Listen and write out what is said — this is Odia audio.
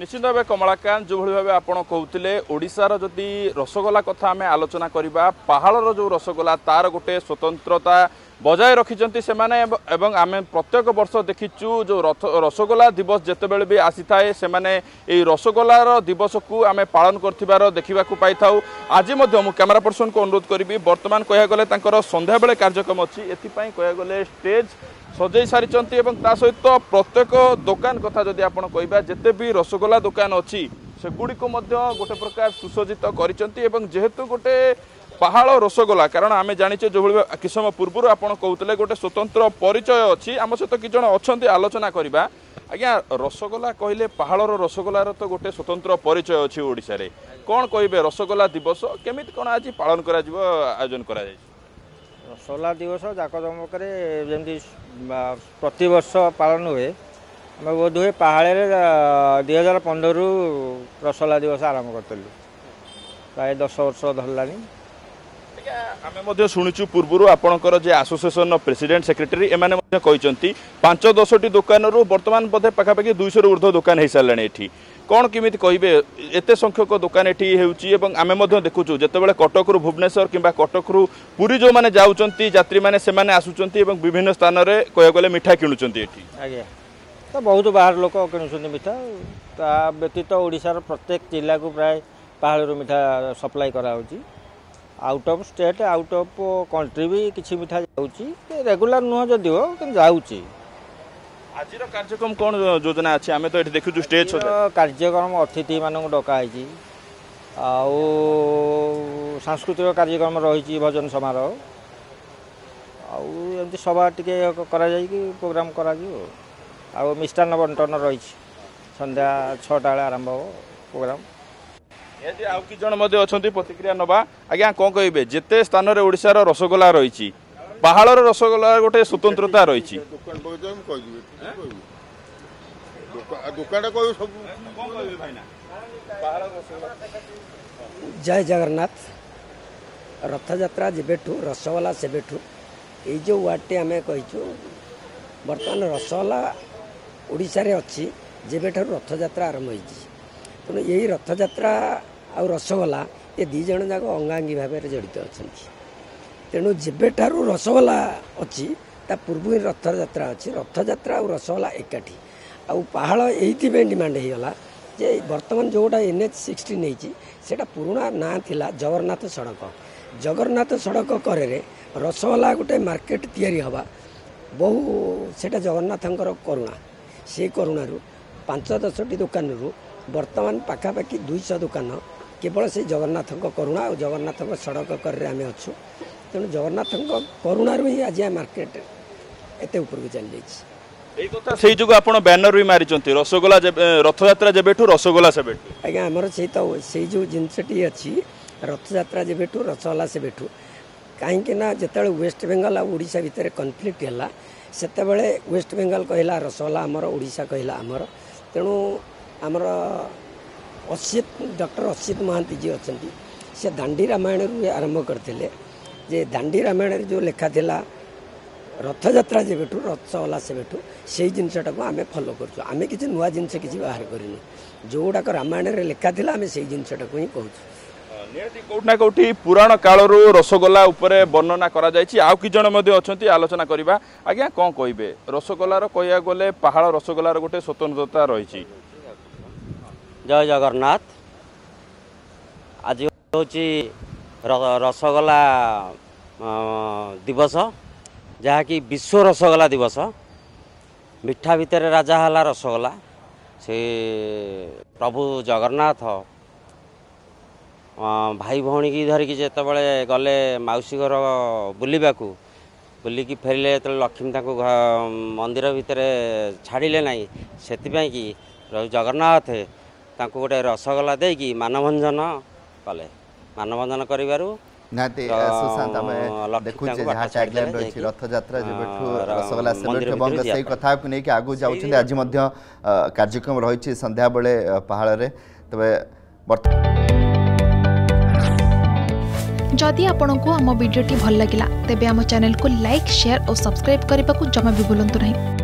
নিশ্চিত ভাবে কমলাকান্ত যেভাবে ভাবে আপনার কৌলে ওড়শার যদি রসগোলা কথা আমি আলোচনা করা পাহাড়র যে রসগোলা তার গোটে স্বতন্ত্রতা বজায় রাখিছেন সেমানে এবং আমি প্রত্যেক বর্ষ দেখিছু যে রসগোলা দিবস যেতবে বি আসি থাকে সেমানে এই রসগোলার দিবসকু আমি পালন করতিবার দেখিবা পাই থাও আজি মধ্য মু ক্যামেরা পর্সনকু অনুরোধ করিবি বর্তমান কয়া গলে তাঙ্কর সন্ধ্যাবেলে কার্যক্রম অছি এথিপাই কয়া গলে স্টেজ ସଜେଇ ସାରିଛନ୍ତି ଏବଂ ତା ସହିତ ପ୍ରତ୍ୟେକ ଦୋକାନ କଥା ଯଦି ଆପଣ କହିବା ଯେତେ ବି ରସଗୋଲା ଦୋକାନ ଅଛି ସେଗୁଡ଼ିକୁ ମଧ୍ୟ ଗୋଟେ ପ୍ରକାର ସୁସଜ୍ଜିତ କରିଛନ୍ତି ଏବଂ ଯେହେତୁ ଗୋଟେ ପାହାଳ ରସଗୋଲା କାରଣ ଆମେ ଜାଣିଛେ ଯେଉଁଭଳି କି ସମୟ ପୂର୍ବରୁ ଆପଣ କହୁଥିଲେ ଗୋଟେ ସ୍ୱତନ୍ତ୍ର ପରିଚୟ ଅଛି ଆମ ସହିତ କି ଜଣ ଅଛନ୍ତି ଆଲୋଚନା କରିବା ଆଜ୍ଞା ରସଗୋଲା କହିଲେ ପାହାଳର ରସଗୋଲାର ତ ଗୋଟେ ସ୍ୱତନ୍ତ୍ର ପରିଚୟ ଅଛି ଓଡ଼ିଶାରେ କ'ଣ କହିବେ ରସଗୋଲା ଦିବସ କେମିତି କ'ଣ ଆଜି ପାଳନ କରାଯିବ ଆୟୋଜନ କରାଯାଇଛି ରସଗୋଲା ଦିବସ ଜାକଜମକରେ ଯେମିତି ପ୍ରତିବର୍ଷ ପାଳନ ହୁଏ ଆମେ ବୋଧ ହୁଏ ପାହାଳରେ ଦୁଇ ହଜାର ପନ୍ଦରରୁ ରସଗୋଲା ଦିବସ ଆରମ୍ଭ କରିଥିଲୁ ପ୍ରାୟ ଦଶ ବର୍ଷ ଧରିଲାଣି ଆମେ ମଧ୍ୟ ଶୁଣିଛୁ ପୂର୍ବରୁ ଆପଣଙ୍କର ଯେ ଆସୋସିଏସନ୍ର ପ୍ରେସିଡେଣ୍ଟ ସେକ୍ରେଟାରୀ ଏମାନେ ମଧ୍ୟ କହିଛନ୍ତି ପାଞ୍ଚ ଦଶଟି ଦୋକାନରୁ ବର୍ତ୍ତମାନ ବୋଧେ ପାଖାପାଖି ଦୁଇଶହରୁ ଉର୍ଦ୍ଧ୍ୱ ଦୋକାନ ହୋଇସାରିଲାଣି ଏଠି କ'ଣ କେମିତି କହିବେ ଏତେ ସଂଖ୍ୟକ ଦୋକାନ ଏଠି ହେଉଛି ଏବଂ ଆମେ ମଧ୍ୟ ଦେଖୁଛୁ ଯେତେବେଳେ କଟକରୁ ଭୁବନେଶ୍ୱର କିମ୍ବା କଟକରୁ ପୁରୀ ଯେଉଁମାନେ ଯାଉଛନ୍ତି ଯାତ୍ରୀମାନେ ସେମାନେ ଆସୁଛନ୍ତି ଏବଂ ବିଭିନ୍ନ ସ୍ଥାନରେ କହିବାକୁ ଗଲେ ମିଠା କିଣୁଛନ୍ତି ଏଠି ଆଜ୍ଞା ତ ବହୁତ ବାହାର ଲୋକ କିଣୁଛନ୍ତି ମିଠା ତା ବ୍ୟତୀତ ଓଡ଼ିଶାର ପ୍ରତ୍ୟେକ ଜିଲ୍ଲାକୁ ପ୍ରାୟ ପାହାଡ଼ରୁ ମିଠା ସପ୍ଲାଏ କରାହେଉଛି out of state out of country ବି କିଛି ମିଠା ଯାଉଛି ରେଗୁଲାର ନୁହଁ ଯଦିଓ କିନ୍ତୁ ଯାଉଛି ଆଜିର କାର୍ଯ୍ୟକ୍ରମ କ'ଣ ଯୋଜନା ଅଛି ଆମେ ତ ଏଠି ଦେଖୁଛୁ ଷ୍ଟେଜ୍ କାର୍ଯ୍ୟକ୍ରମ ଅତିଥିମାନଙ୍କୁ ଡକା ହେଇଛି ଆଉ ସାଂସ୍କୃତିକ କାର୍ଯ୍ୟକ୍ରମ ରହିଛି ଭଜନ ସମାରୋହ ଆଉ ଏମିତି ସଭା ଟିକେ କରାଯାଇକି ପ୍ରୋଗ୍ରାମ କରାଯିବ ଆଉ ମିଷ୍ଟାନ୍ନ ବଣ୍ଟନ ରହିଛି ସନ୍ଧ୍ୟା ଛଅଟା ବେଳେ ଆରମ୍ଭ ହେବ ପ୍ରୋଗ୍ରାମ ଏମିତି ଆଉ କିଛି ଜଣ ମଧ୍ୟ ଅଛନ୍ତି ପ୍ରତିକ୍ରିୟା ନେବା ଆଜ୍ଞା କ'ଣ କହିବେ ଯେତେ ସ୍ଥାନରେ ଓଡ଼ିଶାର ରସଗୋଲା ରହିଛି ପାହାଡ଼ର ରସଗୋଲା ଗୋଟେ ସ୍ୱତନ୍ତ୍ରତା ରହିଛି ଜୟ ଜଗନ୍ନାଥ ରଥଯାତ୍ରା ଯେବେଠୁ ରସଗୋଲା ସେବେଠୁ ଏଇ ଯେଉଁ ୱାର୍ଡ଼ଟି ଆମେ କହିଛୁ ବର୍ତ୍ତମାନ ରସଗୋଲା ଓଡ଼ିଶାରେ ଅଛି ଯେବେଠାରୁ ରଥଯାତ୍ରା ଆରମ୍ଭ ହୋଇଛି ତେଣୁ ଏହି ରଥଯାତ୍ରା ଆଉ ରସଗୋଲା ଏ ଦୁଇ ଜଣ ଯାକ ଅଙ୍ଗାଙ୍ଗୀ ଭାବରେ ଜଡ଼ିତ ଅଛନ୍ତି ତେଣୁ ଯେବେଠାରୁ ରସଗୋଲା ଅଛି ତା ପୂର୍ବରୁ ରଥଯାତ୍ରା ଅଛି ରଥଯାତ୍ରା ଆଉ ରସଗୋଲା ଏକାଠି ଆଉ ପାହାଳ ଏଇଥିପାଇଁ ଡିମାଣ୍ଡ ହେଇଗଲା ଯେ ବର୍ତ୍ତମାନ ଯେଉଁଟା ଏନ୍ ଏଚ୍ ସିକ୍ସଟିନ୍ ହେଇଛି ସେଇଟା ପୁରୁଣା ନାଁ ଥିଲା ଜଗନ୍ନାଥ ସଡ଼କ ଜଗନ୍ନାଥ ସଡ଼କ କରେରେ ରସଗୋଲା ଗୋଟେ ମାର୍କେଟ ତିଆରି ହେବା ବହୁ ସେଇଟା ଜଗନ୍ନାଥଙ୍କର କରୁଣା ସେ କରୁଣାରୁ ପାଞ୍ଚ ଦଶଟି ଦୋକାନରୁ ବର୍ତ୍ତମାନ ପାଖାପାଖି ଦୁଇଶହ ଦୋକାନ କେବଳ ସେ ଜଗନ୍ନାଥଙ୍କ କରୁଣା ଆଉ ଜଗନ୍ନାଥଙ୍କ ସଡ଼କ କରରେ ଆମେ ଅଛୁ ତେଣୁ ଜଗନ୍ନାଥଙ୍କ କରୁଣାରୁ ହିଁ ଆଜି ଆମ ମାର୍କେଟ ଏତେ ଉପରକୁ ଚାଲିଯାଇଛି ଏଇ କଥା ସେଇ ଯୋଗୁଁ ଆପଣ ବ୍ୟାନର ବି ମାରିଛନ୍ତି ରସଗୋଲା ରଥଯାତ୍ରା ଯେବେଠୁ ରସଗୋଲା ସେବେଠୁ ଆଜ୍ଞା ଆମର ସେଇ ତ ସେଇ ଯେଉଁ ଜିନିଷଟି ଅଛି ରଥଯାତ୍ରା ଯେବେଠୁ ରସଗୋଲା ସେବେଠୁ କାହିଁକି ନା ଯେତେବେଳେ ୱେଷ୍ଟବେଙ୍ଗଲ ଆଉ ଓଡ଼ିଶା ଭିତରେ କନଫ୍ଲିକ୍ଟ ହେଲା ସେତେବେଳେ ୱେଷ୍ଟବେଙ୍ଗଲ କହିଲା ରସଗୋଲା ଆମର ଓଡ଼ିଶା କହିଲା ଆମର ତେଣୁ ଆମର ଅସିତ ଡକ୍ଟର ଅସିତ ମହାନ୍ତି ଯିଏ ଅଛନ୍ତି ସେ ଦାଣ୍ଡି ରାମାୟଣରୁ ଆରମ୍ଭ କରିଥିଲେ ଯେ ଦାଣ୍ଡି ରାମାୟଣରେ ଯେଉଁ ଲେଖା ଥିଲା ରଥଯାତ୍ରା ଯେବେଠୁ ରଥ ଗଲା ସେବେଠୁ ସେଇ ଜିନିଷଟାକୁ ଆମେ ଫଲୋ କରୁଛୁ ଆମେ କିଛି ନୂଆ ଜିନିଷ କିଛି ବାହାର କରିନୁ ଯେଉଁଗୁଡ଼ାକ ରାମାୟଣରେ ଲେଖାଥିଲା ଆମେ ସେଇ ଜିନିଷଟାକୁ ହିଁ କହୁଛୁ ନିହାତି କେଉଁଠି ନା କେଉଁଠି ପୁରାଣ କାଳରୁ ରସଗୋଲା ଉପରେ ବର୍ଣ୍ଣନା କରାଯାଇଛି ଆଉ କି ଜଣେ ମଧ୍ୟ ଅଛନ୍ତି ଆଲୋଚନା କରିବା ଆଜ୍ଞା କ'ଣ କହିବେ ରସଗୋଲାର କହିବାକୁ ଗଲେ ପାହାଳ ରସଗୋଲାର ଗୋଟେ ସ୍ୱତନ୍ତ୍ରତା ରହିଛି ଜୟ ଜଗନ୍ନାଥ ଆଜି ହେଉଛି ରସଗୋଲା ଦିବସ ଯାହାକି ବିଶ୍ୱ ରସଗୋଲା ଦିବସ ମିଠା ଭିତରେ ରାଜା ହେଲା ରସଗୋଲା ସେ ପ୍ରଭୁ ଜଗନ୍ନାଥ ଭାଇ ଭଉଣୀକି ଧରିକି ଯେତେବେଳେ ଗଲେ ମାଉସୀ ଘର ବୁଲିବାକୁ ବୁଲିକି ଫେରିଲେ ଯେତେବେଳେ ଲକ୍ଷ୍ମୀ ତାଙ୍କୁ ମନ୍ଦିର ଭିତରେ ଛାଡ଼ିଲେ ନାହିଁ ସେଥିପାଇଁକି ପ୍ରଭୁ ଜଗନ୍ନାଥ ତାଙ୍କୁ ଗୋଟେ ରସଗୋଲା ଦେଇକି ମାନଭଞ୍ଜନ କଲେ ମାନଭଞ୍ଜନ କରିବାରୁ ନିହାତି ସୁଶାନ୍ତ ଆମେ ଦେଖୁଛେ ଯାହା ଟ୍ୟାଗଲାଇନ୍ ରଥଯାତ୍ରା ଯେବେଠୁ ରସଗୋଲା ସେବେଠୁ ସେଇ କଥାକୁ ନେଇକି ଆଗକୁ ଯାଉଛନ୍ତି ଆଜି ମଧ୍ୟ କାର୍ଯ୍ୟକ୍ରମ ରହିଛି ସନ୍ଧ୍ୟାବେଳେ ପାହାଡ଼ରେ ତେବେ ଯଦି ଆପଣଙ୍କୁ ଆମ ଭିଡ଼ିଓଟି ଭଲ ଲାଗିଲା ତେବେ ଆମ ଚ୍ୟାନେଲକୁ ଲାଇକ୍ ସେୟାର ଓ ସବସ୍କ୍ରାଇବ୍ କରିବାକୁ ଜମା ବି ଭୁଲନ୍ତୁ ନାହିଁ